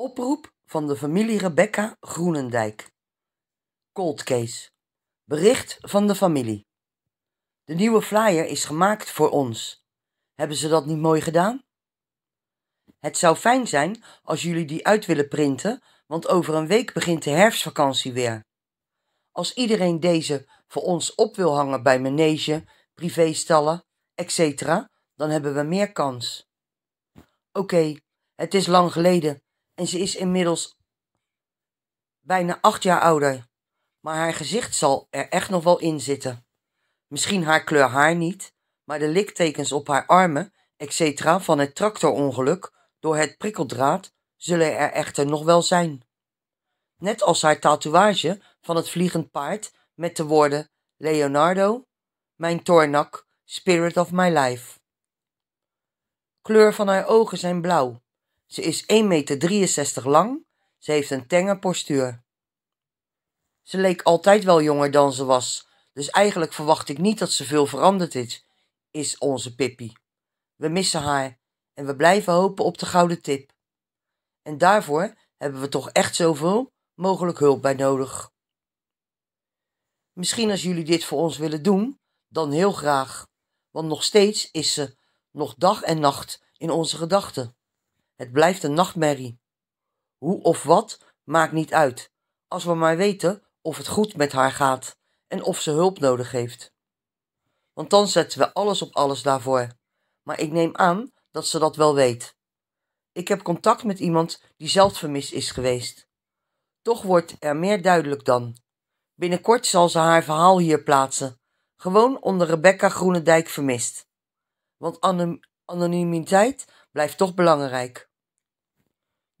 Oproep van de familie Rebecca Groenendijk. Cold case. Bericht van de familie. De nieuwe flyer is gemaakt voor ons. Hebben ze dat niet mooi gedaan? Het zou fijn zijn als jullie die uit willen printen, want over een week begint de herfstvakantie weer. Als iedereen deze voor ons op wil hangen bij manege, privéstallen, etc., dan hebben we meer kans. Oké, het is lang geleden en ze is inmiddels bijna acht jaar ouder. Maar haar gezicht zal er echt nog wel in zitten. Misschien haar kleur haar niet, maar de liktekens op haar armen, etc. van het tractorongeluk door het prikkeldraad zullen er echter nog wel zijn. Net als haar tatoeage van het vliegend paard met de woorden Leonardo, mijn tornak, spirit of my life. Kleur van haar ogen zijn blauw, ze is 1,63 meter lang. Ze heeft een tenger postuur. Ze leek altijd wel jonger dan ze was, dus eigenlijk verwacht ik niet dat ze veel veranderd is, is onze Pippi. We missen haar en we blijven hopen op de gouden tip. En daarvoor hebben we toch echt zoveel mogelijk hulp bij nodig. Misschien als jullie dit voor ons willen doen, dan heel graag, want nog steeds is ze nog dag en nacht in onze gedachten. Het blijft een nachtmerrie. Hoe of wat maakt niet uit, als we maar weten of het goed met haar gaat en of ze hulp nodig heeft. Want dan zetten we alles op alles daarvoor. Maar ik neem aan dat ze dat wel weet. Ik heb contact met iemand die zelf vermist is geweest. Toch wordt er meer duidelijk dan. Binnenkort zal ze haar verhaal hier plaatsen, gewoon onder Rebecca Groenendijk vermist. Want anonimiteit blijft toch belangrijk.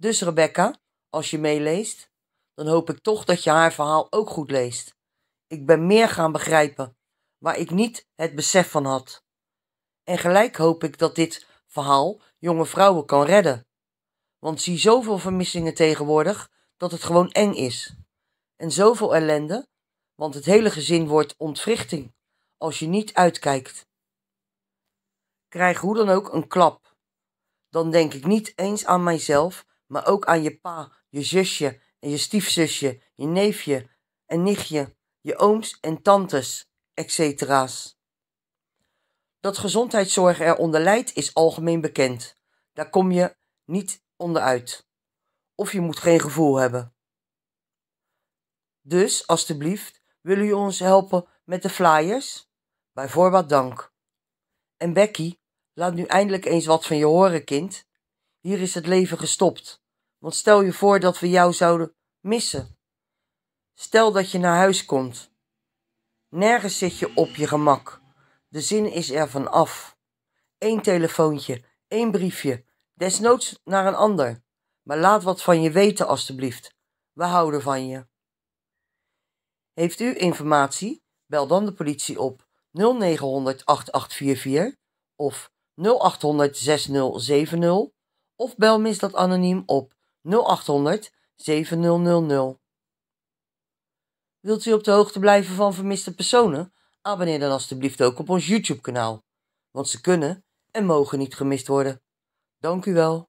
Dus Rebecca, als je meeleest, dan hoop ik toch dat je haar verhaal ook goed leest. Ik ben meer gaan begrijpen, waar ik niet het besef van had. En gelijk hoop ik dat dit verhaal jonge vrouwen kan redden. Want zie zoveel vermissingen tegenwoordig dat het gewoon eng is. En zoveel ellende, want het hele gezin wordt ontwrichting als je niet uitkijkt. Krijg hoe dan ook een klap. Dan denk ik niet eens aan mijzelf maar ook aan je pa, je zusje en je stiefzusje, je neefje en nichtje, je ooms en tantes, etc.'s. Dat gezondheidszorg eronder leidt is algemeen bekend. Daar kom je niet onderuit. Of je moet geen gevoel hebben. Dus, alstublieft, willen jullie ons helpen met de flyers? Bij voorbaat dank. En Becky, laat nu eindelijk eens wat van je horen, kind. Hier is het leven gestopt. Want stel je voor dat we jou zouden missen. Stel dat je naar huis komt. Nergens zit je op je gemak. De zin is er van af. Eén telefoontje, één briefje, desnoods naar een ander. Maar laat wat van je weten, alstublieft. We houden van je. Heeft u informatie? Bel dan de politie op 0900 8844 of 0800 6070 of bel Misdaad Anoniem op 0800 7000. Wilt u op de hoogte blijven van vermiste personen? Abonneer dan alstublieft ook op ons YouTube-kanaal, want ze kunnen en mogen niet gemist worden. Dank u wel.